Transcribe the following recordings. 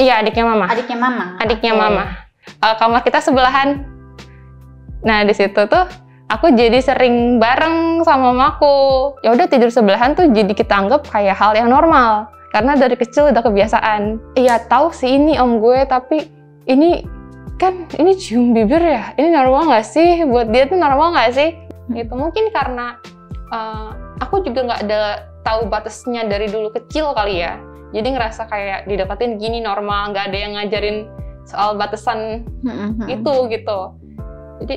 Iya, adiknya mama. Adiknya mama. Adiknya okay. mama. Uh, kamar kita sebelahan. Nah, di situ tuh aku jadi sering bareng sama mamaku. Ya udah tidur sebelahan tuh jadi kita anggap kayak hal yang normal. Karena dari kecil udah kebiasaan. Iya, tahu sih ini om gue tapi ini kan ini cium bibir ya. Ini normal nggak sih? Buat dia tuh normal nggak sih? Hmm. Gitu. Mungkin karena uh, aku juga nggak ada tahu batasnya dari dulu kecil kali ya jadi ngerasa kayak didapatin gini normal nggak ada yang ngajarin soal batasan mm-hmm. itu gitu jadi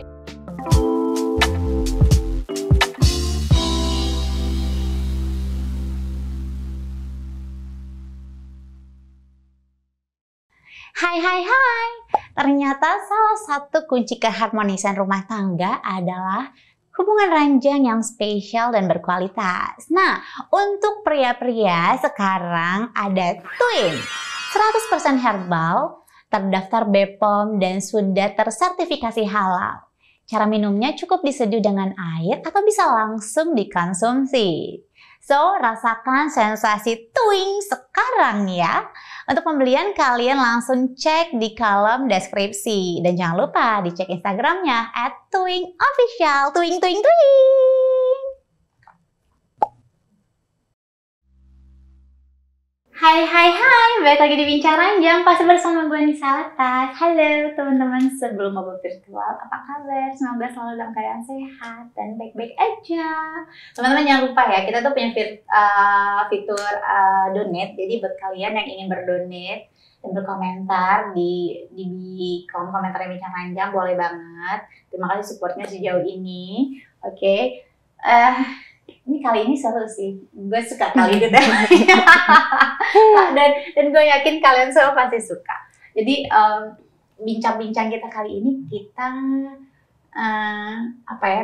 Hai hai hai. Ternyata salah satu kunci keharmonisan rumah tangga adalah hubungan ranjang yang spesial dan berkualitas. Nah, untuk pria-pria sekarang ada Twin. 100% herbal, terdaftar BPOM, dan sudah tersertifikasi halal. Cara minumnya cukup diseduh dengan air atau bisa langsung dikonsumsi. So, rasakan sensasi tuing sekarang ya. Untuk pembelian kalian langsung cek di kolom deskripsi. Dan jangan lupa dicek Instagramnya at tuing official. Tuing, tuing, tuing. Hai hai hai, balik lagi di Bincang Ranjang, pasti bersama gue Nisa Latas Halo teman-teman, sebelum ngobrol virtual, apa kabar? Semoga selalu dalam keadaan sehat dan baik-baik aja Teman-teman jangan lupa ya, kita tuh punya uh, fitur uh, donate Jadi buat kalian yang ingin berdonate dan berkomentar di, di, di kolom komentar Bincang Ranjang, boleh banget Terima kasih supportnya sejauh ini Oke, okay. uh, eh, ini kali ini seru sih gue suka kali ini dan dan gue yakin kalian semua pasti suka jadi bincang-bincang um, kita kali ini kita uh, apa ya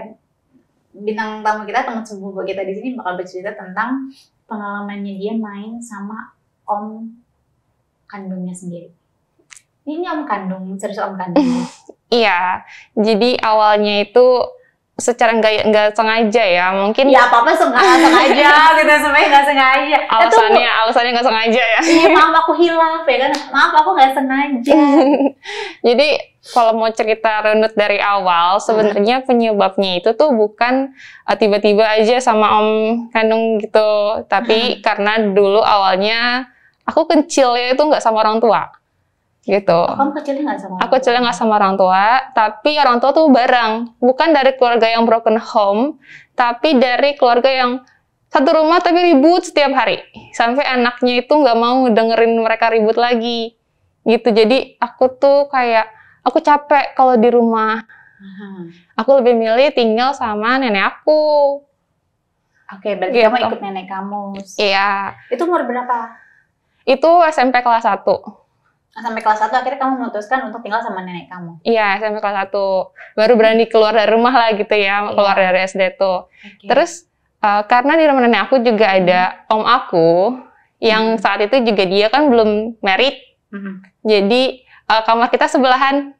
bintang tamu kita teman gue kita di sini bakal bercerita tentang pengalamannya dia main sama om kandungnya sendiri ini om kandung serius om kandung iya jadi awalnya itu secara nggak nggak sengaja ya mungkin ya apa apa sengaja kita semuanya nggak sengaja gitu, ya, alasannya itu, alasannya nggak sengaja ya iya maaf aku hilang ya kan maaf aku nggak sengaja jadi kalau mau cerita runut dari awal sebenarnya penyebabnya itu tuh bukan eh, tiba-tiba uh, aja sama om kandung gitu tapi hmm. karena dulu awalnya aku ya itu nggak sama orang tua gitu. Kamu kecilnya nggak sama? Aku kecilnya nggak sama orang tua, tapi orang tua tuh bareng. Bukan dari keluarga yang broken home, tapi dari keluarga yang satu rumah tapi ribut setiap hari. Sampai anaknya itu nggak mau dengerin mereka ribut lagi. Gitu, jadi aku tuh kayak, aku capek kalau di rumah. Aku lebih milih tinggal sama nenek aku. Oke, berarti gitu. kamu ikut nenek kamu. Iya. Itu umur berapa? Itu SMP kelas 1. Sampai kelas 1 akhirnya kamu memutuskan untuk tinggal sama nenek kamu? Iya, sampai kelas 1. Baru berani keluar dari rumah lah gitu ya, iya. keluar dari SD tuh. Okay. Terus uh, karena di rumah nenek aku juga ada hmm. om aku, yang hmm. saat itu juga dia kan belum merit. Hmm. Jadi uh, kamar kita sebelahan.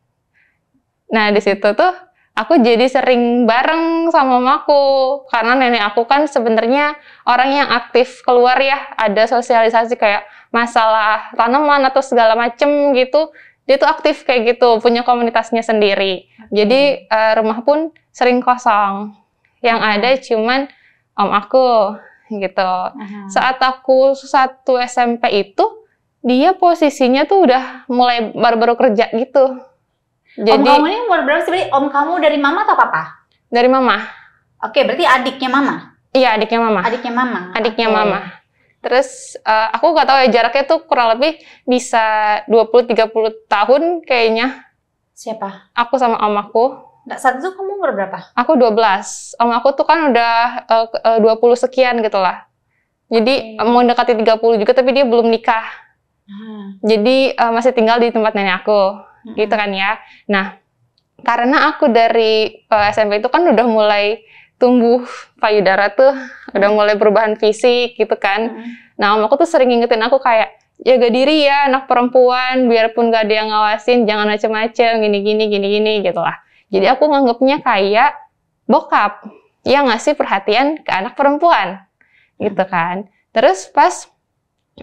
Nah, di situ tuh aku jadi sering bareng sama mamaku karena nenek aku kan sebenarnya orang yang aktif keluar ya, ada sosialisasi kayak masalah tanaman atau segala macem gitu dia tuh aktif kayak gitu punya komunitasnya sendiri jadi uh, rumah pun sering kosong yang ada cuman om aku gitu saat aku satu SMP itu dia posisinya tuh udah mulai baru-baru kerja gitu jadi om kamu ini umur berapa sih om kamu dari mama atau papa dari mama oke berarti adiknya mama iya adiknya mama adiknya mama adiknya okay. mama Terus uh, aku nggak tahu ya jaraknya tuh kurang lebih bisa 20-30 tahun kayaknya. Siapa? Aku sama om aku. Nah, saat itu kamu umur berapa? Aku 12. Om aku tuh kan udah eh, eh, uh, 20 sekian gitu lah. Jadi okay. mau mendekati 30 juga tapi dia belum nikah. Hmm. Jadi uh, masih tinggal di tempat nenek aku. Gitu hmm. Gitu kan ya. Nah, karena aku dari uh, SMP itu kan udah mulai tumbuh payudara tuh udah hmm. mulai perubahan fisik gitu kan. Hmm. Nah, aku tuh sering ingetin aku kayak jaga diri ya anak perempuan biarpun gak ada yang ngawasin jangan macem-macem gini-gini gini-gini gitulah. Jadi hmm. aku nganggapnya kayak bokap yang ngasih perhatian ke anak perempuan gitu hmm. kan. Terus pas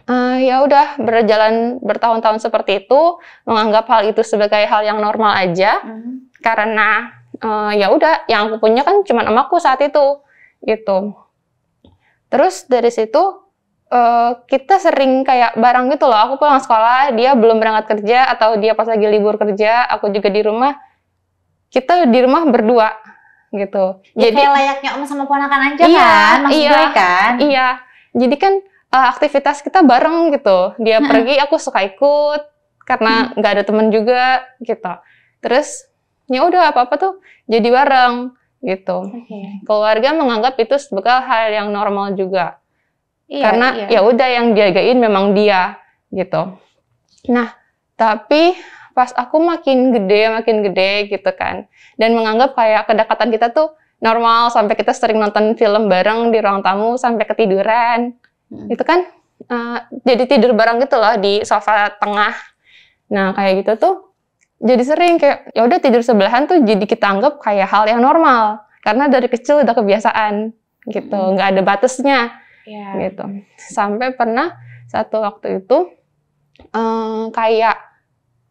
uh, ya udah berjalan bertahun-tahun seperti itu menganggap hal itu sebagai hal yang normal aja -hmm. karena uh, ya udah yang aku punya kan cuma emakku saat itu gitu terus dari situ uh, kita sering kayak bareng gitu loh aku pulang sekolah dia belum berangkat kerja atau dia pas lagi libur kerja aku juga di rumah kita di rumah berdua gitu ya, jadi kayak layaknya om sama ponakan aja iya, kan maksud iya, gue kan iya jadi kan uh, aktivitas kita bareng gitu dia pergi aku suka ikut karena nggak ada temen juga gitu terus ya udah apa apa tuh jadi bareng gitu. Okay. Keluarga menganggap itu sebagai hal yang normal juga. Iya, Karena iya. ya udah yang jagain memang dia gitu. Nah, tapi pas aku makin gede, makin gede gitu kan. Dan menganggap kayak kedekatan kita tuh normal sampai kita sering nonton film bareng di ruang tamu sampai ketiduran. Hmm. Gitu kan. Uh, jadi tidur bareng gitu loh di sofa tengah. Nah, kayak gitu tuh jadi sering kayak ya udah tidur sebelahan tuh jadi kita anggap kayak hal yang normal karena dari kecil udah kebiasaan gitu hmm. ada batasnya yeah. gitu sampai pernah satu waktu itu um, kayak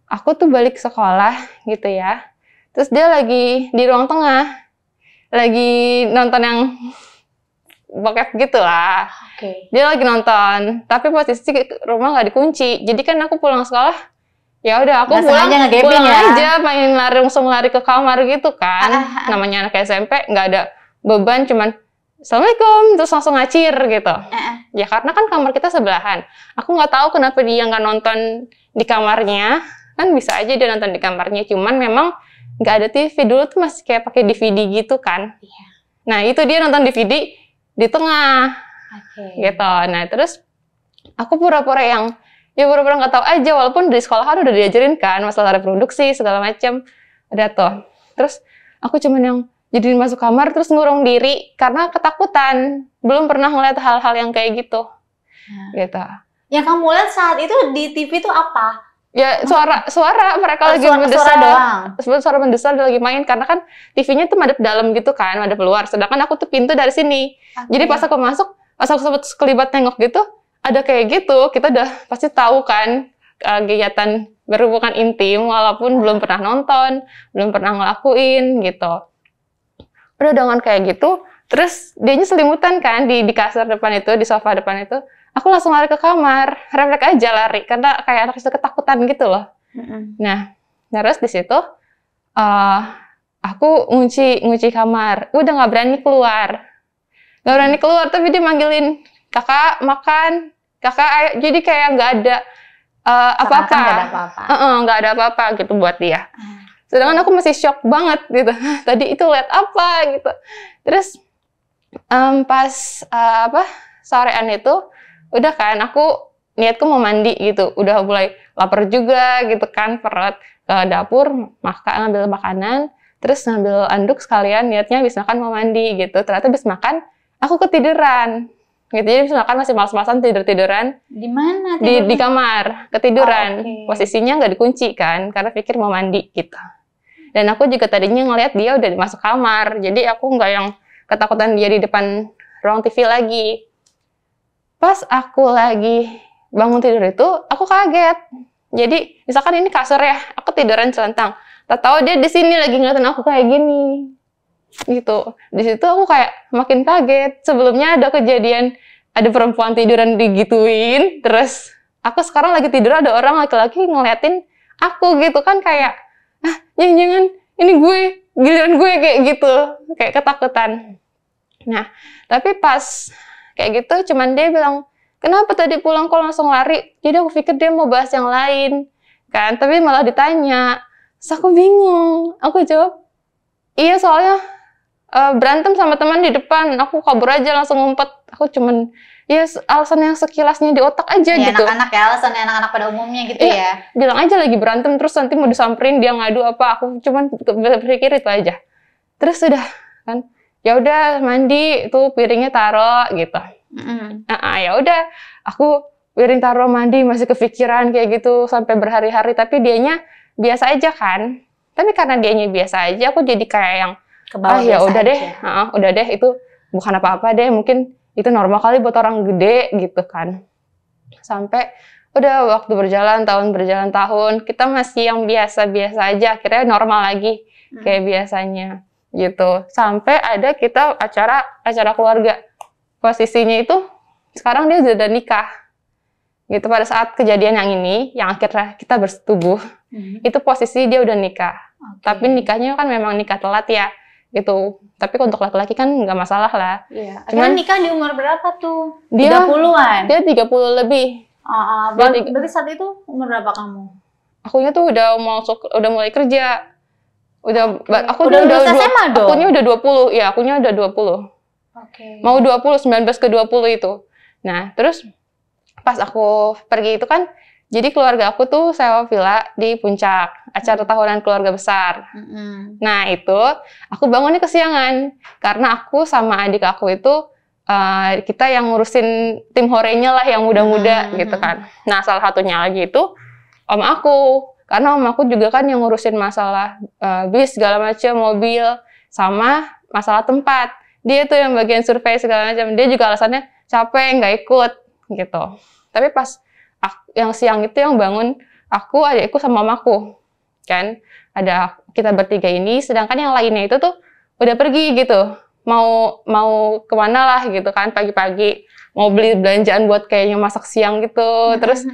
aku tuh balik sekolah gitu ya terus dia lagi di ruang tengah lagi nonton yang bokep gitu lah okay. dia lagi nonton tapi posisi rumah nggak dikunci jadi kan aku pulang sekolah ya udah aku pulang aja pulang ya. aja main lari langsung lari ke kamar gitu kan ah, ah, namanya anak SMP nggak ada beban cuman assalamualaikum terus langsung ngacir gitu ah, ah. ya karena kan kamar kita sebelahan aku nggak tahu kenapa dia nggak nonton di kamarnya kan bisa aja dia nonton di kamarnya cuman memang nggak ada TV dulu tuh masih kayak pakai DVD gitu kan yeah. nah itu dia nonton DVD di tengah okay. gitu nah terus aku pura-pura yang ya pura-pura nggak tahu aja walaupun di sekolah kan udah diajarin kan masalah reproduksi segala macem ada tuh terus aku cuman yang jadi masuk kamar terus ngurung diri karena ketakutan belum pernah ngeliat hal-hal yang kayak gitu ya. gitu yang kamu lihat saat itu di TV itu apa ya suara suara mereka oh, lagi suara, mendesak suara, suara mendesak lagi main karena kan TV-nya tuh madep dalam gitu kan madep luar sedangkan aku tuh pintu dari sini okay. jadi pas aku masuk pas aku sempat kelibat nengok gitu ada kayak gitu, kita udah pasti tahu kan eh, kegiatan berhubungan intim walaupun belum pernah nonton, belum pernah ngelakuin gitu. Udah dengan kayak gitu, terus dia selimutan kan di, di kasur depan itu, di sofa depan itu. Aku langsung lari ke kamar, refleks aja lari karena kayak anak itu ketakutan gitu loh. Mm-hmm. Nah, terus di situ uh, aku ngunci ngunci kamar, udah nggak berani keluar, nggak berani keluar tapi dia manggilin kakak makan kakak nah, jadi kayak nggak ada uh, apa-apa nggak ada apa-apa uh -uh, gitu buat dia ah. sedangkan aku masih shock banget gitu tadi itu lihat apa gitu terus um, pas uh, apa sorean itu udah kan aku niatku mau mandi gitu udah mulai lapar juga gitu kan perut ke dapur maka ngambil makanan terus ngambil anduk sekalian niatnya habis makan mau mandi gitu ternyata habis makan aku ketiduran gitu jadi misalkan masih malas-malasan tidur-tiduran di mana di di kamar ketiduran oh, okay. posisinya nggak dikunci kan karena pikir mau mandi gitu dan aku juga tadinya ngelihat dia udah masuk kamar jadi aku nggak yang ketakutan dia di depan ruang TV lagi pas aku lagi bangun tidur itu aku kaget jadi misalkan ini kasur ya aku tiduran celentang tak tahu dia di sini lagi ngeliatin aku kayak gini gitu di situ aku kayak makin kaget sebelumnya ada kejadian ada perempuan tiduran digituin terus aku sekarang lagi tidur ada orang laki-laki ngeliatin aku gitu kan kayak ah jangan-jangan ini gue giliran gue kayak gitu kayak ketakutan nah tapi pas kayak gitu cuman dia bilang kenapa tadi pulang kok langsung lari jadi aku pikir dia mau bahas yang lain kan tapi malah ditanya terus aku bingung aku jawab iya soalnya uh, berantem sama teman di depan aku kabur aja langsung ngumpet aku cuman ya alasan yang sekilasnya di otak aja ya, gitu anak-anak ya alasan anak-anak pada umumnya gitu ya, ya bilang aja lagi berantem terus nanti mau disamperin dia ngadu apa aku cuman berpikir itu aja terus sudah kan ya udah mandi tuh piringnya taro gitu mm. nah, ya udah aku piring taro mandi masih kepikiran kayak gitu sampai berhari-hari tapi dianya biasa aja kan tapi karena dianya biasa aja aku jadi kayak yang ke ah ya udah deh uh, udah deh itu bukan apa-apa deh mungkin itu normal kali buat orang gede gitu kan sampai udah waktu berjalan tahun berjalan tahun kita masih yang biasa-biasa aja akhirnya normal lagi hmm. kayak biasanya gitu sampai ada kita acara acara keluarga posisinya itu sekarang dia sudah nikah gitu pada saat kejadian yang ini yang akhirnya kita bersetubuh hmm. itu posisi dia udah nikah okay. tapi nikahnya kan memang nikah telat ya gitu. Tapi untuk laki-laki kan nggak masalah lah. Iya. Cuman Akhirnya nikah di umur berapa tuh? Dia, 30-an? Dia 30 lebih. Uh, uh, ber berarti saat itu umur berapa kamu? Akunya tuh udah masuk, udah mulai kerja. Udah, okay. aku udah, udah, udah SMA dong? Akunya udah 20, ya akunya udah 20. Oke. Okay. Mau 20, 19 ke 20 itu. Nah, terus pas aku pergi itu kan, jadi keluarga aku tuh sewa villa di puncak, acara hmm. tahunan keluarga besar. Mm-hmm. Nah itu aku bangunnya kesiangan karena aku sama adik aku itu uh, kita yang ngurusin tim horenya lah yang muda-muda mm-hmm. gitu hmm. kan. Nah salah satunya lagi itu om aku karena om aku juga kan yang ngurusin masalah uh, bis segala macam mobil sama masalah tempat. Dia tuh yang bagian survei segala macam. Dia juga alasannya capek nggak ikut gitu. Tapi pas aku, yang siang itu yang bangun aku, ada aku sama mamaku. Kan? Ada kita bertiga ini, sedangkan yang lainnya itu tuh udah pergi gitu. Mau mau kemana lah gitu kan pagi-pagi mau beli belanjaan buat kayaknya masak siang gitu. Terus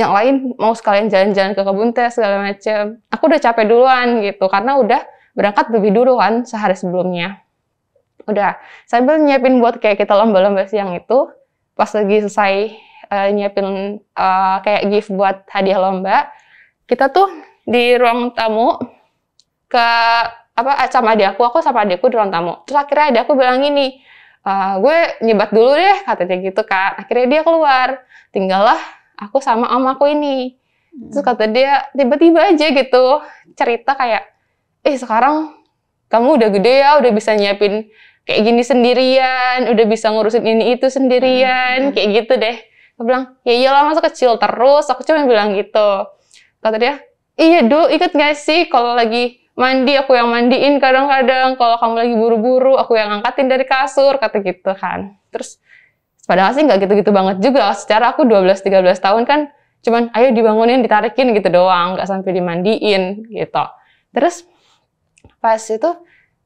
yang lain mau sekalian jalan-jalan ke kebun teh segala macem. Aku udah capek duluan gitu karena udah berangkat lebih dulu kan sehari sebelumnya. Udah sambil nyiapin buat kayak kita lomba-lomba siang itu pas lagi selesai uh, nyiapin uh, kayak gift buat hadiah lomba. Kita tuh di ruang tamu ke apa acam adikku, aku aku sama adikku di ruang tamu. Terus akhirnya adikku bilang gini, uh, gue nyebat dulu deh katanya gitu kak. Akhirnya dia keluar, tinggallah aku sama om aku ini. Hmm. Terus kata dia tiba-tiba aja gitu cerita kayak, eh sekarang kamu udah gede ya, udah bisa nyiapin kayak gini sendirian, udah bisa ngurusin ini itu sendirian, hmm. kayak gitu deh. Aku bilang, ya iyalah masa kecil terus. Aku cuma bilang gitu. Kata dia, iya do, ikut gak sih kalau lagi mandi aku yang mandiin kadang-kadang. Kalau kamu lagi buru-buru, aku yang angkatin dari kasur. Kata gitu kan. Terus padahal sih nggak gitu-gitu banget juga. Secara aku 12-13 tahun kan cuman ayo dibangunin, ditarikin gitu doang. Nggak sampai dimandiin gitu. Terus pas itu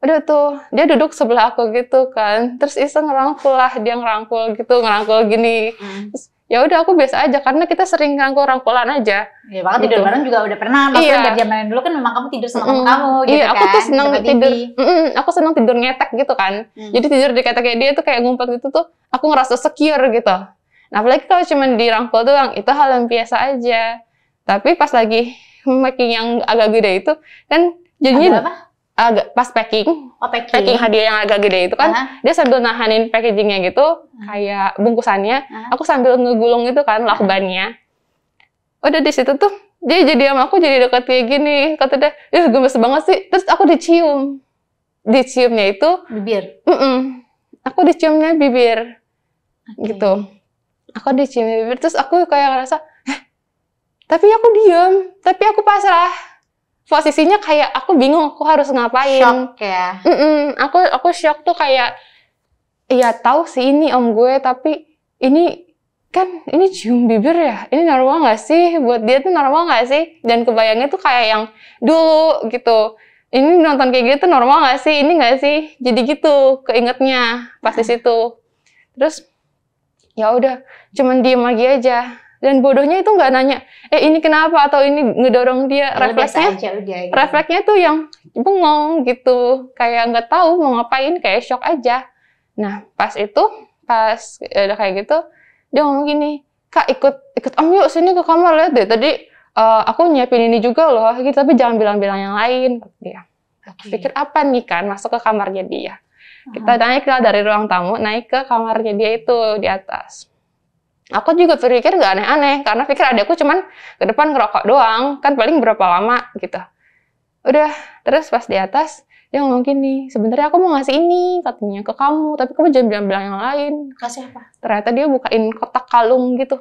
aduh tuh dia duduk sebelah aku gitu kan terus iseng ngerangkul lah dia ngerangkul gitu ngerangkul gini hmm ya udah aku biasa aja karena kita sering rangkul-rangkulan aja. Iya, bahkan gitu. tidur bareng juga udah pernah. Maksudnya iya. dari zaman dulu kan memang kamu tidur sama mm -hmm. kamu gitu iya, kan. Iya, aku tuh kan, senang tidur. Mm -mm, aku seneng tidur ngetek gitu kan. Mm. Jadi tidur di kayak dia tuh kayak ngumpet gitu tuh aku ngerasa secure gitu. Nah, apalagi kalau cuma dirangkul doang, itu hal yang biasa aja. Tapi pas lagi makin yang agak gede itu kan jadinya agak pas packing, oh, packing, packing hadiah yang agak gede itu kan, uh-huh. dia sambil nahanin packagingnya gitu, kayak bungkusannya, uh-huh. aku sambil ngegulung itu kan lakbannya. uh Udah di situ tuh dia jadi sama aku jadi deket kayak gini, kata dia, ih gemes banget sih. Terus aku dicium, diciumnya itu bibir. Mm-mm. Aku diciumnya bibir, okay. gitu. Aku diciumnya bibir, terus aku kayak ngerasa, eh, tapi aku diem, tapi aku pasrah posisinya kayak aku bingung aku harus ngapain shock ya mm -mm, aku aku shock tuh kayak iya tahu sih ini om gue tapi ini kan ini cium bibir ya ini normal nggak sih buat dia tuh normal nggak sih dan kebayangnya tuh kayak yang dulu gitu ini nonton kayak gitu normal nggak sih ini nggak sih jadi gitu keingetnya pasti di hmm. situ terus ya udah cuman diem lagi aja dan bodohnya itu nggak nanya eh ini kenapa atau ini ngedorong dia ya refleksnya aja, udah, gitu. refleksnya tuh yang bengong gitu kayak nggak tahu mau ngapain kayak shock aja nah pas itu pas eh, udah kayak gitu dia ngomong gini kak ikut ikut om yuk sini ke kamar lihat ya. deh tadi uh, aku nyiapin ini juga loh gitu tapi jangan bilang-bilang yang lain dia okay. pikir apa nih kan masuk ke kamarnya dia kita naik dari ruang tamu naik ke kamarnya dia itu di atas aku juga berpikir gak aneh-aneh karena pikir adekku cuman ke depan ngerokok doang kan paling berapa lama gitu udah terus pas di atas dia ngomong gini sebenarnya aku mau ngasih ini katanya ke kamu tapi kamu jangan bilang bilang yang lain kasih apa ternyata dia bukain kotak kalung gitu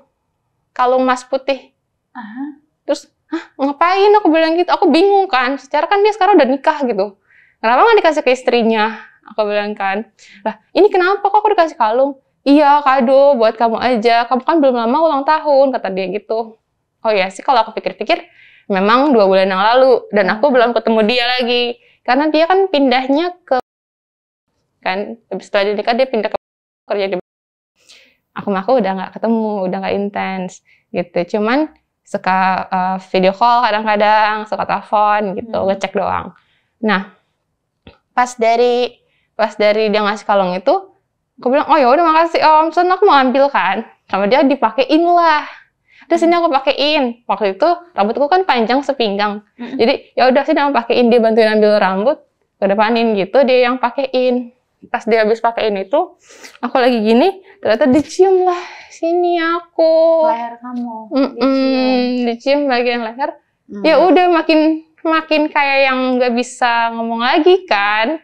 kalung emas putih Aha. terus Hah, ngapain aku bilang gitu aku bingung kan secara kan dia sekarang udah nikah gitu kenapa nggak dikasih ke istrinya aku bilang kan lah ini kenapa kok aku dikasih kalung iya kado buat kamu aja, kamu kan belum lama ulang tahun, kata dia gitu. Oh ya sih kalau aku pikir-pikir, memang dua bulan yang lalu, dan aku belum ketemu dia lagi. Karena dia kan pindahnya ke, kan, setelah dia nikah dia pindah ke kerja di aku mah aku udah nggak ketemu, udah nggak intens gitu. Cuman suka uh, video call kadang-kadang, suka telepon gitu, hmm. ngecek doang. Nah, pas dari pas dari dia ngasih kalung itu, aku bilang, oh ya udah makasih om, Sun aku mau ambil kan. Sama dia dipakein lah. Terus ini aku pakein. Waktu itu rambutku kan panjang sepinggang. Jadi ya udah sih aku pakein dia bantuin ambil rambut, ke depanin gitu dia yang pakein. Pas dia habis pakein itu, aku lagi gini, ternyata dicium lah sini aku. Leher kamu. Mm-mm, dicium. dicium bagian leher. Mm. Ya udah makin makin kayak yang nggak bisa ngomong lagi kan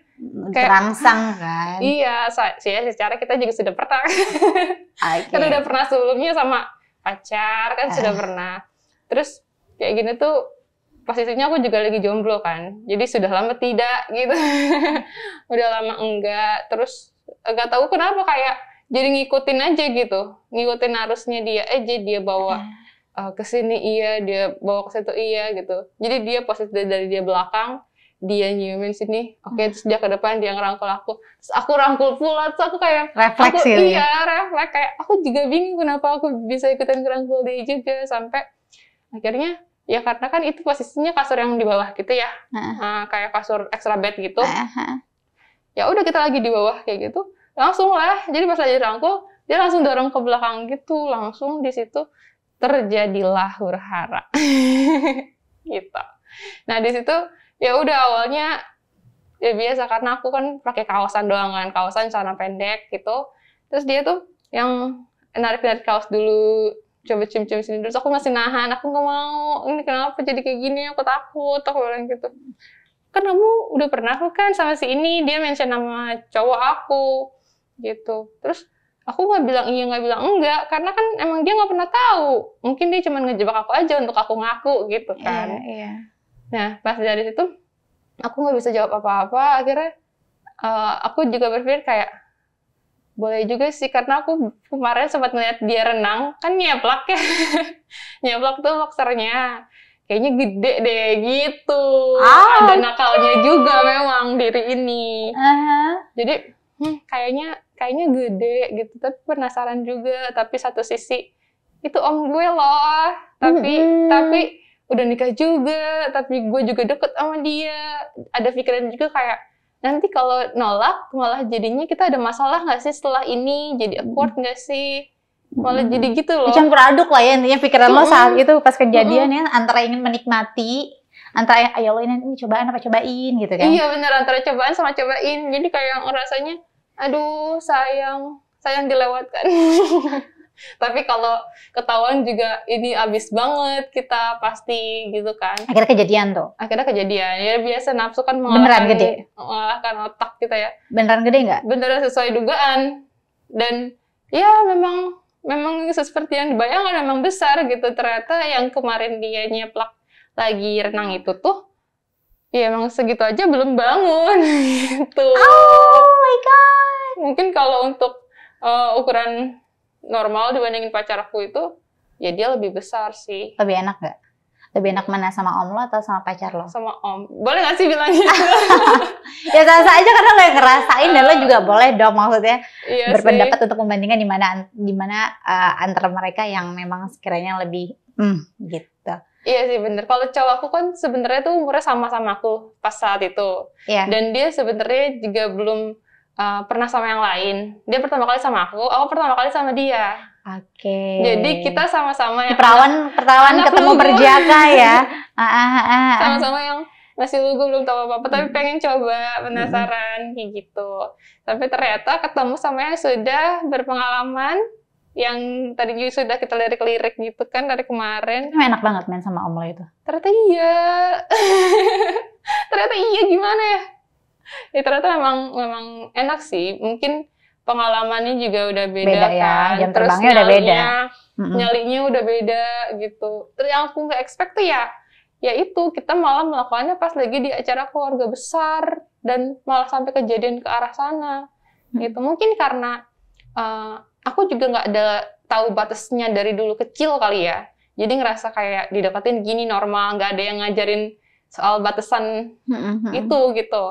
kayak, terangsang kan iya saya secara kita juga sudah pernah okay. kan udah pernah sebelumnya sama pacar kan uh. sudah ah. pernah terus kayak gini tuh posisinya aku juga lagi jomblo kan jadi sudah lama tidak gitu udah lama enggak terus enggak tahu kenapa kayak jadi ngikutin aja gitu ngikutin arusnya dia aja dia bawa uh, ke sini iya dia bawa ke situ iya gitu jadi dia posisi dari dia belakang dia nyiumin sini oke okay, hmm. terus dia ke depan dia ngerangkul aku terus aku rangkul pula terus aku kayak refleks aku, gitu ya? iya refleks kayak aku juga bingung kenapa aku bisa ikutan ngerangkul dia juga sampai akhirnya ya karena kan itu posisinya kasur yang di bawah gitu ya nah, kayak kasur extra bed gitu ya udah kita lagi di bawah kayak gitu langsung lah jadi pas lagi rangkul dia langsung dorong ke belakang gitu langsung di situ terjadilah huru hara gitu nah di situ ya udah awalnya ya biasa karena aku kan pakai kaosan doang kan kaosan celana pendek gitu terus dia tuh yang narik-narik kaos dulu coba cium-cium sini terus aku masih nahan aku nggak mau ini kenapa jadi kayak gini aku takut aku bilang gitu kan kamu udah pernah kan sama si ini dia mention nama cowok aku gitu terus aku nggak bilang iya nggak bilang enggak karena kan emang dia nggak pernah tahu mungkin dia cuma ngejebak aku aja untuk aku ngaku gitu kan yeah, yeah. Nah, pas dari situ, aku nggak bisa jawab apa-apa. Akhirnya uh, aku juga berpikir kayak, boleh juga sih, karena aku kemarin sempat melihat dia renang, kan nyeplak ya. nyeplak tuh boxernya. Kayaknya gede deh, gitu. Ah, Ada okay. Iya. nakalnya juga memang diri ini. Uh -huh. Jadi, hmm, kayaknya kayaknya gede gitu. Tapi penasaran juga. Tapi satu sisi, itu om gue loh. Tapi, mm -hmm. tapi udah nikah juga tapi gue juga deket sama dia ada pikiran juga kayak nanti kalau nolak malah jadinya kita ada masalah nggak sih setelah ini jadi awkward nggak sih malah hmm. jadi gitu loh campur aduk lah ya intinya pikiran -hmm. lo saat itu pas kejadian -hmm. ya antara ingin menikmati antara ya lo ini, ini cobaan apa cobain gitu kan iya bener antara cobaan sama cobain jadi kayak rasanya aduh sayang sayang dilewatkan Tapi kalau ketahuan juga ini abis banget kita pasti gitu kan. Akhirnya kejadian tuh. Akhirnya kejadian. Ya biasa nafsu kan mengalahkan, Beneran gede. mengalahkan otak kita ya. Beneran gede nggak? Beneran sesuai dugaan. Dan ya memang memang seperti yang dibayangkan memang besar gitu. Ternyata yang kemarin dia nyeplak lagi renang itu tuh ya emang segitu aja belum bangun gitu. Oh my god. Mungkin kalau untuk uh, ukuran normal dibandingin pacar aku itu ya dia lebih besar sih. Lebih enak gak? Lebih enak mana sama om lo atau sama pacar lo? Sama om. Boleh gak sih bilang gitu? ya sasa aja karena lo ngerasain dan lo ah. juga boleh dong maksudnya iya berpendapat sih. untuk membandingkan di mana di mana uh, antara mereka yang memang sekiranya lebih mm, gitu. Iya sih bener. Kalau cowokku kan sebenarnya tuh umurnya sama sama aku pas saat itu. Yeah. Dan dia sebenarnya juga belum uh, pernah sama yang lain. Dia pertama kali sama aku, aku pertama kali sama dia. Oke. Okay. Jadi kita sama-sama yang perawan perawan ketemu lugu. berjaka ya. Ah, ah, ah, sama-sama yang masih lugu belum tahu apa-apa tapi hmm. pengen coba hmm. penasaran kayak gitu. Tapi ternyata ketemu sama yang sudah berpengalaman yang tadi juga sudah kita lirik-lirik gitu kan dari kemarin. Enak banget main sama Om itu. Ternyata iya. ternyata iya gimana ya? ya ternyata memang memang enak sih. Mungkin pengalamannya juga udah beda, beda ya. kan. Jam Terus nyalinya, udah beda. Nyalinya udah beda gitu. Terus yang aku nggak expect tuh ya ya itu kita malah melakukannya pas lagi di acara keluarga besar dan malah sampai kejadian ke arah sana. Gitu. Mungkin karena uh, aku juga nggak ada tahu batasnya dari dulu kecil kali ya. Jadi ngerasa kayak dideketin gini normal, nggak ada yang ngajarin soal batasan itu gitu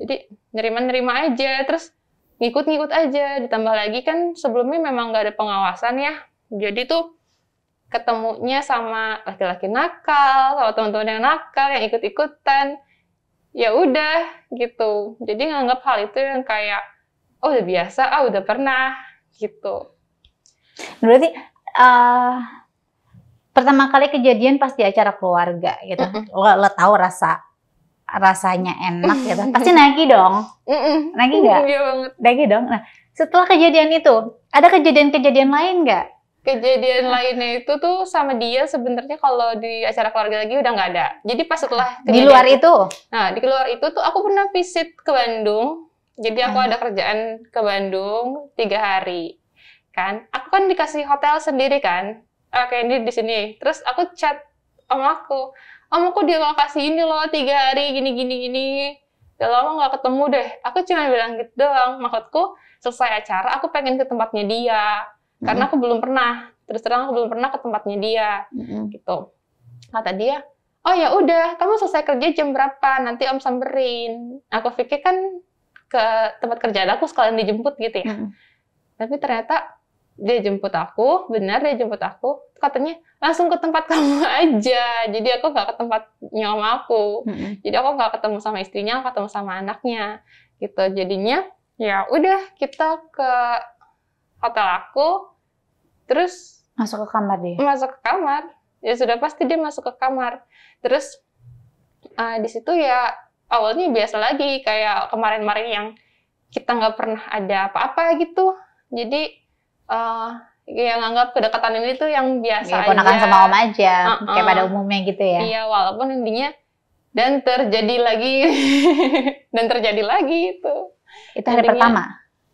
jadi nerima-nerima aja terus ngikut-ngikut aja ditambah lagi kan sebelumnya memang nggak ada pengawasan ya jadi tuh ketemunya sama laki-laki nakal sama teman-teman yang nakal yang ikut-ikutan ya udah gitu jadi nganggap hal itu yang kayak oh udah biasa ah udah pernah gitu berarti uh, pertama kali kejadian pas di acara keluarga gitu mm -hmm. lo, lo tahu rasa rasanya enak gitu pasti nagih dong nagi nagih iya, nggak iya banget nagih dong nah setelah kejadian itu ada kejadian-kejadian lain gak? kejadian lainnya itu tuh sama dia sebenarnya kalau di acara keluarga lagi udah nggak ada jadi pas setelah di luar itu, nah di luar itu tuh aku pernah visit ke Bandung jadi aku ada kerjaan ke Bandung tiga hari kan aku kan dikasih hotel sendiri kan oke ini di sini terus aku chat om aku om kok di lokasi ini loh tiga hari gini gini gini udah lama nggak ketemu deh aku cuma bilang gitu doang maksudku selesai acara aku pengen ke tempatnya dia karena mm-hmm. aku belum pernah terus terang aku belum pernah ke tempatnya dia mm-hmm. gitu kata dia oh ya udah kamu selesai kerja jam berapa nanti om samperin aku pikir kan ke tempat kerja aku sekalian dijemput gitu ya mm-hmm. tapi ternyata dia jemput aku, benar dia jemput aku. Katanya langsung ke tempat kamu aja. Jadi aku nggak ke tempat nyom aku. Hmm. Jadi aku nggak ketemu sama istrinya, ketemu sama anaknya. Gitu. Jadinya ya udah kita ke hotel aku. Terus masuk ke kamar dia. Masuk ke kamar. Ya sudah pasti dia masuk ke kamar. Terus uh, di situ ya awalnya biasa lagi kayak kemarin marin yang kita nggak pernah ada apa-apa gitu. Jadi uh, yang anggap kedekatan ini tuh yang biasa ya, aja. sama om aja, uh -uh. kayak pada umumnya gitu ya. Iya, walaupun intinya dan terjadi lagi dan terjadi lagi itu. Itu hari intinya, pertama.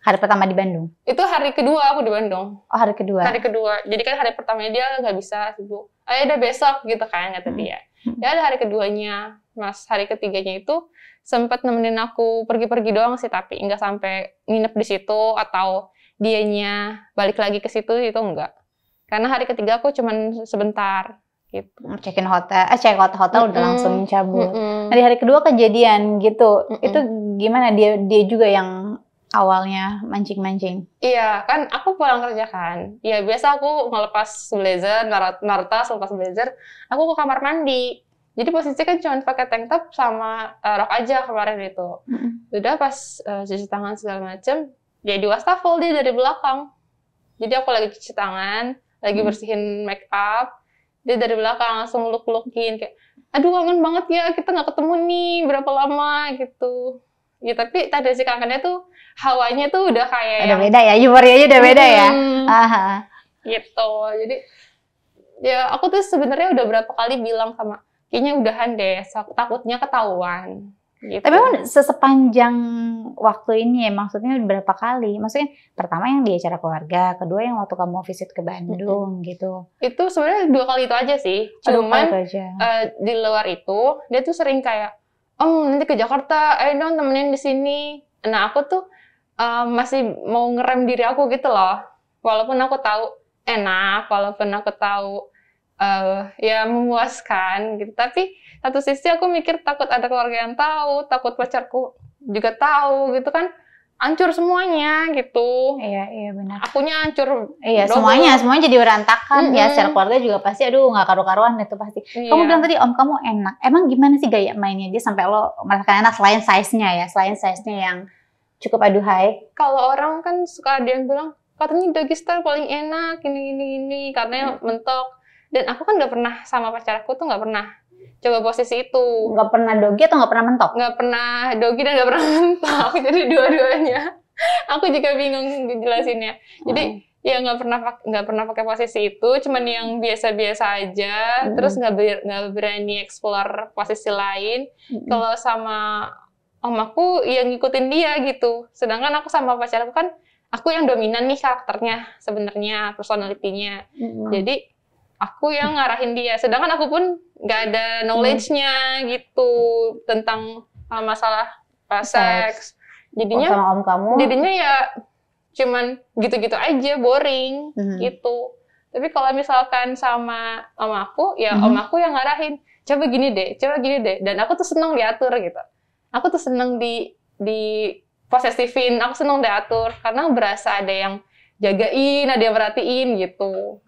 Hari pertama di Bandung. Itu hari kedua aku di Bandung. Oh, hari kedua. Hari kedua. Jadi kan hari pertamanya dia nggak bisa sibuk. Ayo eh, udah besok gitu kan kata tadi hmm. dia. Ya ada hari keduanya. Mas hari ketiganya itu sempat nemenin aku pergi-pergi doang sih tapi nggak sampai nginep di situ atau dianya balik lagi ke situ itu enggak. Karena hari ketiga aku cuman sebentar gitu. cekin hotel, eh cek hotel hotel mm -hmm. udah langsung cabut. Mm -hmm. Nah, hari kedua kejadian gitu. Mm -hmm. Itu gimana dia dia juga yang awalnya mancing-mancing. Iya, kan aku pulang kerja kan. Ya biasa aku ngelepas blazer, narta lepas blazer, aku ke kamar mandi. Jadi posisi kan cuma pakai tank top sama uh, rok aja kemarin itu. Mm -hmm. Udah pas uh, cuci tangan segala macem, jadi wastafel dia dari belakang jadi aku lagi cuci tangan lagi hmm. bersihin make up dia dari belakang langsung meluk lukin kayak aduh kangen banget ya kita nggak ketemu nih berapa lama gitu ya tapi tadi si kangennya tuh hawanya tuh udah kayak udah yang, beda ya humornya udah beda ya hmm. Aha. gitu jadi ya aku tuh sebenarnya udah berapa kali bilang sama kayaknya udahan deh takutnya ketahuan Gitu. Tapi kan sesepanjang waktu ini ya, maksudnya berapa kali? Maksudnya pertama yang di acara keluarga, kedua yang waktu kamu visit ke Bandung mm -hmm. gitu. Itu sebenarnya dua kali itu aja sih. Cuman aja. Uh, di luar itu dia tuh sering kayak, "Om, oh, nanti ke Jakarta, ayo dong temenin di sini." Nah, aku tuh uh, masih mau ngerem diri aku gitu loh. Walaupun aku tahu enak, walaupun aku tahu uh, ya memuaskan gitu, tapi satu sisi aku mikir takut ada keluarga yang tahu, takut pacarku juga tahu gitu kan. ancur semuanya gitu. Iya, iya benar. Akunya hancur. Iya, dong. semuanya, semuanya jadi berantakan. Mm -hmm. Ya, secara keluarga juga pasti aduh nggak karu-karuan itu pasti. Iya. Kamu bilang tadi om kamu enak. Emang gimana sih gaya mainnya dia sampai lo merasakan enak selain size-nya ya, selain size-nya yang cukup aduhai. Kalau orang kan suka ada yang bilang katanya doggy style paling enak, ini ini ini, karena hmm. mentok. Dan aku kan nggak pernah sama pacar aku tuh nggak pernah coba posisi itu. Nggak pernah dogi atau nggak pernah mentok? Nggak pernah dogi dan nggak pernah mentok. Jadi dua-duanya. Aku juga bingung jelasinnya. Jadi hmm. ya nggak pernah nggak pernah pakai posisi itu, cuman yang biasa-biasa aja. Hmm. Terus nggak berani explore posisi lain. Hmm. Kalau sama om aku yang ngikutin dia gitu. Sedangkan aku sama pacar aku kan aku yang dominan nih karakternya sebenarnya personalitinya. Hmm. Jadi aku yang ngarahin dia sedangkan aku pun nggak ada knowledge-nya gitu tentang uh, masalah pas seks jadinya oh, sama om kamu jadinya ya cuman gitu-gitu aja boring hmm. gitu tapi kalau misalkan sama om aku ya hmm. om aku yang ngarahin coba gini deh coba gini deh dan aku tuh seneng diatur gitu aku tuh seneng di di posesifin aku seneng diatur karena berasa ada yang jagain ada yang merhatiin gitu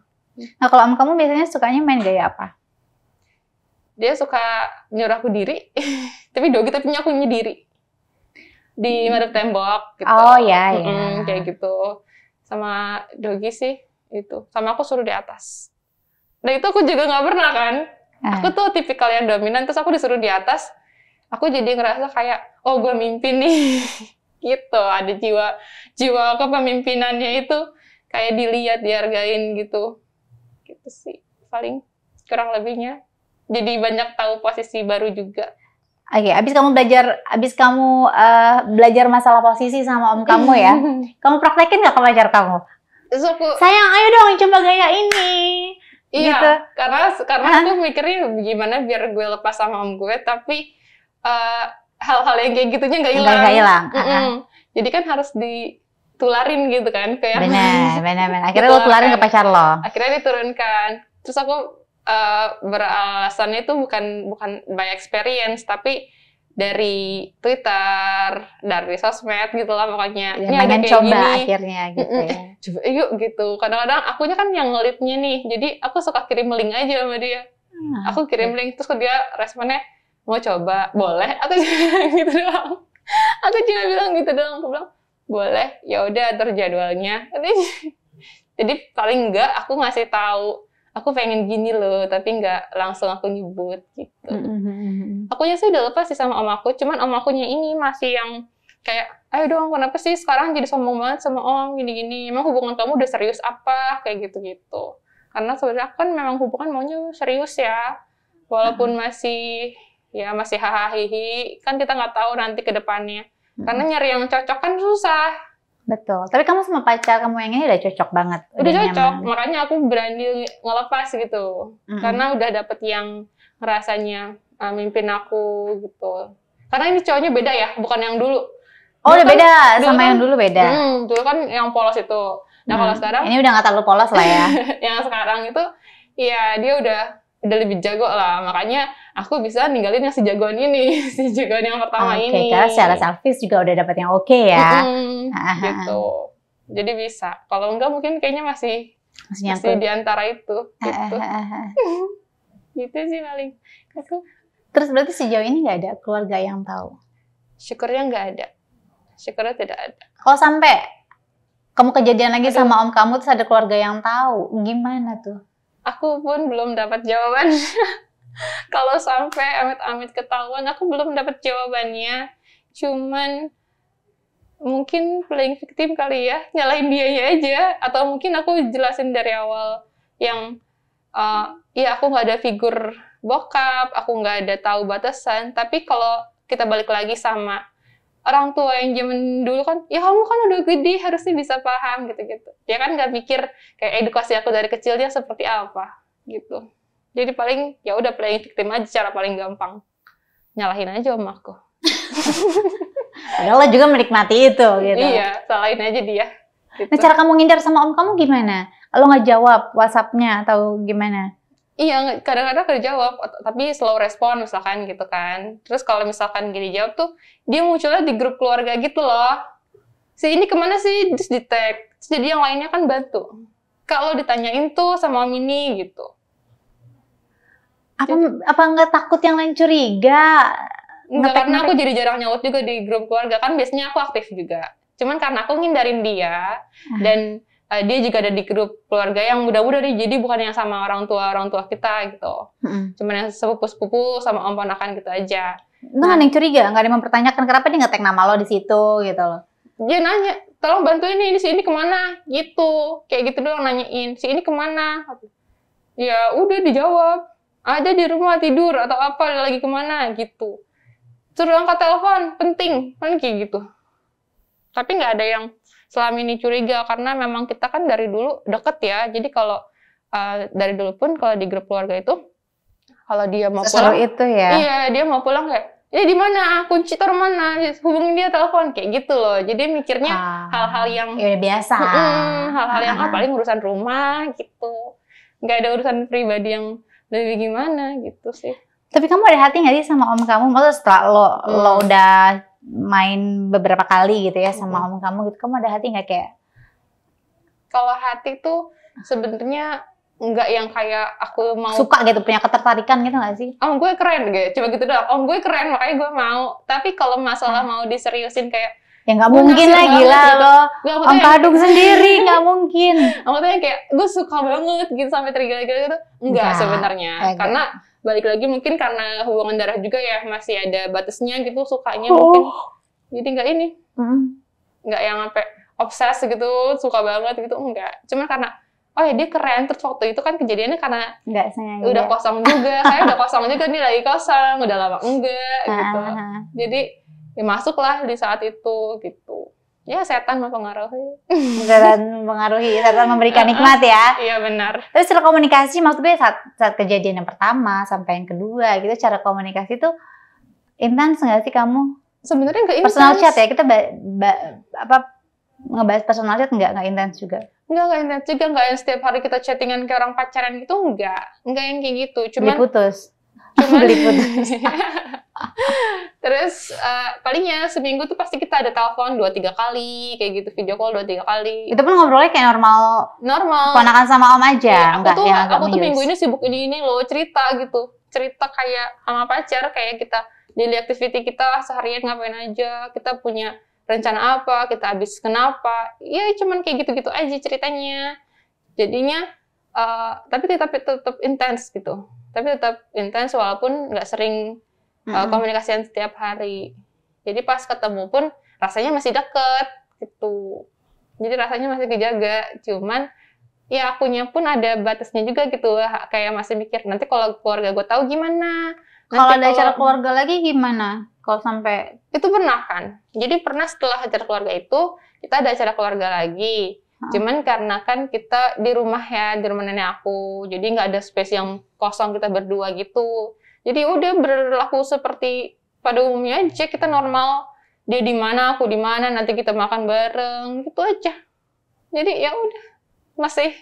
Nah kalau om kamu biasanya sukanya main gaya apa? Dia suka nyuruh aku diri, tapi dogi tapi aku nyediri di madep tembok gitu. Oh iya iya. mm kayak gitu. Sama dogi sih itu. Sama aku suruh di atas. Nah itu aku juga nggak pernah kan. Eh. Aku tuh tipikal yang dominan terus aku disuruh di atas. Aku jadi ngerasa kayak oh gue mimpin nih. gitu ada jiwa jiwa kepemimpinannya itu kayak dilihat dihargain gitu gitu sih paling kurang lebihnya jadi banyak tahu posisi baru juga Oke, okay, abis kamu belajar, abis kamu uh, belajar masalah posisi sama om kamu ya, kamu praktekin nggak ke pacar kamu? so, aku, Sayang, ayo dong coba gaya ini. Iya, gitu. karena karena aku mikirnya gimana biar gue lepas sama om gue, tapi eh, hal-hal uh, yang kayak gitunya nggak hilang. Nggak hilang. Mm -mm. Jadi kan harus di tularin gitu kan kayak benar benar benar akhirnya lo tularin ke pacar lo akhirnya diturunkan terus aku uh, beralasannya itu bukan bukan by experience tapi dari Twitter, dari sosmed gitu lah pokoknya. Ya, ini ada coba gini. akhirnya gitu mm -mm. ya. Eh, coba yuk gitu. Kadang-kadang akunya kan yang ngelitnya nih. Jadi aku suka kirim link aja sama dia. Hmm, aku kirim link terus dia responnya mau coba, boleh. Aku gitu doang. Aku cuma bilang gitu doang. Aku bilang boleh ya udah atur jadwalnya jadi paling enggak aku ngasih tahu aku pengen gini loh tapi enggak langsung aku nyebut gitu mm-hmm, mm-hmm. akunya sih udah lepas sih sama om aku cuman om aku nya ini masih yang kayak ayo dong kenapa sih sekarang jadi sombong banget sama om gini-gini emang hubungan kamu udah serius apa kayak gitu-gitu karena sebenarnya kan memang hubungan maunya serius ya walaupun mm-hmm. masih ya masih hahaha kan kita nggak tahu nanti ke depannya karena nyari yang cocok kan susah. Betul. Tapi kamu sama pacar kamu yang ini udah cocok banget. Udah, udah cocok, nyaman. makanya aku berani ngelepas gitu. hmm Karena udah dapet yang rasanya uh, ah, mimpin aku gitu. Karena ini cowoknya beda ya, bukan yang dulu. Oh, udah kan, beda dulu sama kan, yang dulu beda. Hmm, dulu kan yang polos itu. Nah, hmm. kalau sekarang ini udah gak terlalu polos lah ya. yang sekarang itu ya dia udah udah lebih jago lah makanya aku bisa ninggalin yang si jagoan ini si jagoan yang pertama okay, ini karena secara selfish juga udah dapat yang oke okay ya mm -hmm, gitu ah. jadi bisa kalau enggak mungkin kayaknya masih masih, masih diantara itu gitu gitu sih paling aku gitu. terus berarti sejauh ini nggak ada keluarga yang tahu syukurnya nggak ada syukurnya tidak ada kalau sampai kamu kejadian lagi Aduh. sama om kamu terus ada keluarga yang tahu gimana tuh aku pun belum dapat jawaban. Kalau sampai amit-amit ketahuan, aku belum dapat jawabannya. Cuman mungkin playing victim kali ya, nyalain dia aja. Atau mungkin aku jelasin dari awal yang, uh, ya aku nggak ada figur bokap, aku nggak ada tahu batasan. Tapi kalau kita balik lagi sama orang tua yang zaman dulu kan ya kamu kan udah gede harusnya bisa paham gitu-gitu dia kan nggak mikir kayak edukasi aku dari kecil dia seperti apa gitu jadi paling ya udah playing victim aja cara paling gampang nyalahin aja om aku padahal juga menikmati itu gitu iya salahin aja dia gitu. nah cara kamu ngindar sama om kamu gimana lo nggak jawab whatsappnya atau gimana Iya, kadang-kadang gak dijawab, tapi slow respon misalkan gitu kan. Terus kalau misalkan gini dijawab tuh, dia munculnya di grup keluarga gitu loh. Si ini kemana sih? Terus di tag. jadi yang lainnya kan bantu. Kalau ditanyain tuh sama Mini gitu. Apa jadi, apa nggak takut yang lain curiga? Enggak, karena aku jadi jarang nyaut juga di grup keluarga. Kan biasanya aku aktif juga. Cuman karena aku ngindarin dia, ah. dan uh, dia juga ada di grup keluarga yang muda-muda nih, jadi bukan yang sama orang tua orang tua kita gitu hmm. cuman yang sepupu-sepupu sama om ponakan gitu aja itu nah, yang curiga nggak ada yang mempertanyakan kenapa dia nggak tag nama lo di situ gitu loh dia nanya tolong bantu ini si ini kemana gitu kayak gitu doang nanyain si ini kemana ya udah dijawab aja di rumah tidur atau apa lagi kemana gitu suruh angkat telepon penting kan kayak gitu tapi nggak ada yang selama ini curiga karena memang kita kan dari dulu deket ya. Jadi kalau uh, dari dulu pun kalau di grup keluarga itu kalau dia mau pulang itu ya. Iya, dia mau pulang kayak ya di mana kunci tor mana ya, hubungin dia telepon kayak gitu loh jadi mikirnya ah, hal-hal ah, yang ya biasa hal-hal yang ah, ah, ah, paling urusan rumah gitu nggak ada urusan pribadi yang lebih gimana gitu sih tapi kamu ada hati nggak sih sama om kamu maksudnya setelah lo hmm. lo udah main beberapa kali gitu ya sama om kamu gitu kamu ada hati nggak kayak kalau hati tuh sebenarnya nggak yang kayak aku mau suka gitu punya ketertarikan gitu nggak sih om gue keren gitu cuma gitu doang om gue keren makanya gue mau tapi kalau masalah mm. mau diseriusin kayak ya nggak mungkin lah gila gitu. lo om kadung sendiri nggak mungkin om kayak gue suka banget gitu sampai tergila-gila gitu enggak sebenarnya eh, karena balik lagi mungkin karena hubungan darah juga ya masih ada batasnya gitu sukanya oh. mungkin jadi nggak ini hmm. nggak yang sampai obses gitu suka banget gitu enggak cuma karena oh ya dia keren terus waktu itu kan kejadiannya karena enggak, sayang, udah kosong juga saya udah kosong juga nih lagi kosong udah lama enggak gitu ah. jadi ya masuklah di saat itu gitu ya setan mempengaruhi setan mempengaruhi setan memberikan nikmat ya iya benar terus cara komunikasi maksudnya saat, saat kejadian yang pertama sampai yang kedua gitu cara komunikasi itu intens nggak sih kamu sebenarnya nggak intens personal chat ya kita ba ba apa ngebahas personal chat nggak nggak intens juga Nggak nggak intens juga. nggak yang setiap hari kita chattingan kayak orang pacaran gitu, nggak, nggak yang kayak gitu. Cuman... Diputus? cuma putus terus uh, eh, palingnya seminggu tuh pasti kita ada telepon dua tiga kali kayak gitu video call dua tiga kali itu pun ngobrolnya kayak normal normal ponakan sama om aja ya, aku enggak tuh, ya, aku tuh minggu ini sibuk ini ini loh cerita gitu cerita kayak sama pacar kayak kita daily activity kita seharian ngapain aja kita punya rencana apa kita habis kenapa ya cuman kayak gitu-gitu aja ceritanya jadinya uh, tapi tetap tetap intens gitu tapi tetap intens walaupun nggak sering mm-hmm. uh, komunikasian setiap hari jadi pas ketemu pun rasanya masih deket gitu jadi rasanya masih dijaga cuman ya akunya pun ada batasnya juga gitu kayak masih mikir nanti kalau keluarga gue tahu gimana kalau ada acara keluarga lagi gimana kalau sampai itu pernah kan jadi pernah setelah acara keluarga itu kita ada acara keluarga lagi Cuman karena kan kita di rumah ya, di rumah nenek aku, jadi nggak ada space yang kosong kita berdua gitu. Jadi udah berlaku seperti pada umumnya aja kita normal. Dia di mana, aku di mana, nanti kita makan bareng gitu aja. Jadi ya udah masih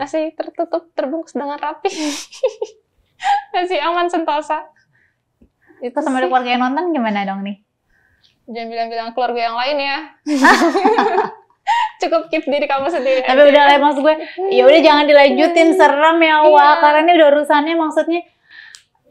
masih tertutup terbungkus dengan rapi. masih aman sentosa. Itu sama keluarga yang nonton gimana dong nih? Jangan bilang-bilang keluarga yang lain ya. cukup keep diri kamu sendiri tapi udah lah maksud gue ya udah jangan dilanjutin serem ya wah iya. karena ini udah urusannya maksudnya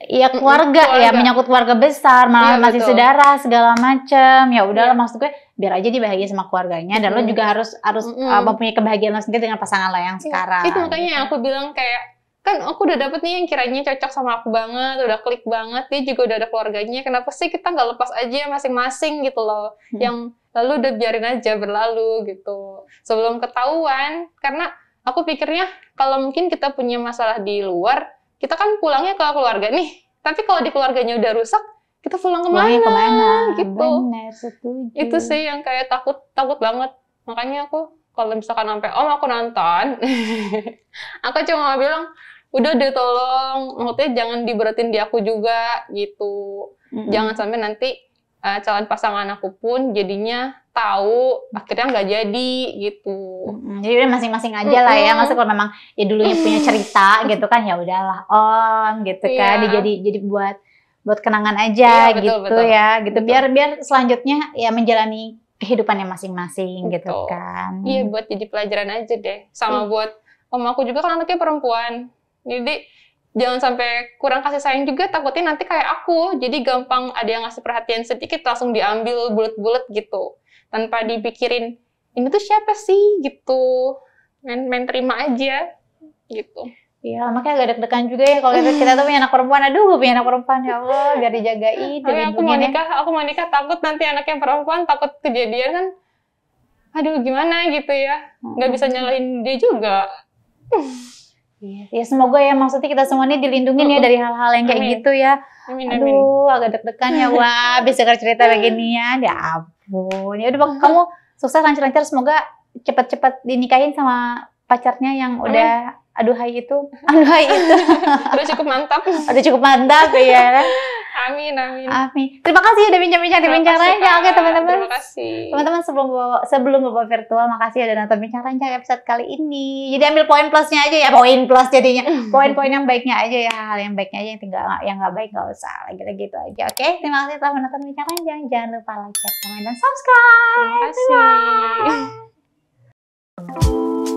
ya keluarga, keluarga. ya menyangkut keluarga besar malah iya, masih saudara segala macem ya udahlah iya. maksud gue biar aja dia bahagia sama keluarganya dan mm. lo juga harus harus mm. uh, mempunyai kebahagiaan lo sendiri dengan pasangan lo yang iya. sekarang itu makanya yang aku bilang kayak kan aku udah dapet nih yang kiranya cocok sama aku banget, udah klik banget, dia juga udah ada keluarganya, kenapa sih kita nggak lepas aja masing-masing gitu loh, hmm. yang lalu udah biarin aja berlalu gitu sebelum ketahuan karena aku pikirnya kalau mungkin kita punya masalah di luar kita kan pulangnya ke keluarga nih tapi kalau di keluarganya udah rusak kita pulang ke mana gitu Bener, setuju. itu sih yang kayak takut takut banget makanya aku kalau misalkan sampai om oh, aku nonton aku cuma bilang udah deh tolong maksudnya jangan diberatin di aku juga gitu mm-hmm. jangan sampai nanti uh, calon pasangan aku pun jadinya tahu akhirnya nggak jadi gitu. jadi udah masing-masing aja mm lah ya. Maksudnya kalau memang ya dulunya punya cerita gitu kan ya udahlah on gitu iya. kan. Jadi jadi buat buat kenangan aja yeah, betul, gitu betul. ya. Gitu betul. biar biar selanjutnya ya menjalani kehidupan yang masing-masing gitu kan. Iya buat jadi pelajaran aja deh. Sama mm. buat om aku juga kan anaknya perempuan. Jadi jangan sampai kurang kasih sayang juga takutnya nanti kayak aku jadi gampang ada yang ngasih perhatian sedikit langsung diambil bulat-bulat gitu tanpa dipikirin ini tuh siapa sih gitu main, main terima aja gitu Iya, makanya agak deg-degan juga ya kalau kita tuh punya anak perempuan. Aduh, punya anak perempuan ya Allah, biar dijagain. Oh, aku mau nikah, aku mau nikah takut nanti anaknya perempuan takut kejadian kan. Aduh, gimana gitu ya? Nggak bisa nyalahin dia juga. Iya. Ya semoga ya maksudnya kita semua ini dilindungi ya dari hal-hal yang kayak amin. gitu ya. Amin, amin. Aduh agak deg-degan ya wah bisa cerita begini ya ya ampun. Ya udah kamu sukses lancar-lancar semoga cepat-cepat dinikahin sama pacarnya yang udah aduhai itu, aduhai itu. aduh cukup mantap. aduh cukup mantap ya. amin, amin. Amin. Terima kasih ya udah bincang-bincang di bincang rancang. Oke, teman-teman. Terima kasih. Teman-teman sebelum bawa, sebelum bawa virtual, makasih udah nonton bincang rancang episode kali ini. Jadi ambil poin plusnya aja ya, poin plus jadinya. Poin-poin yang baiknya aja ya, hal yang baiknya aja yang tinggal yang nggak baik nggak usah. Lagi-lagi itu aja. Oke, terima kasih telah menonton bincang rancang. Jangan lupa like, share, komen, dan subscribe. Terima kasih. Bye.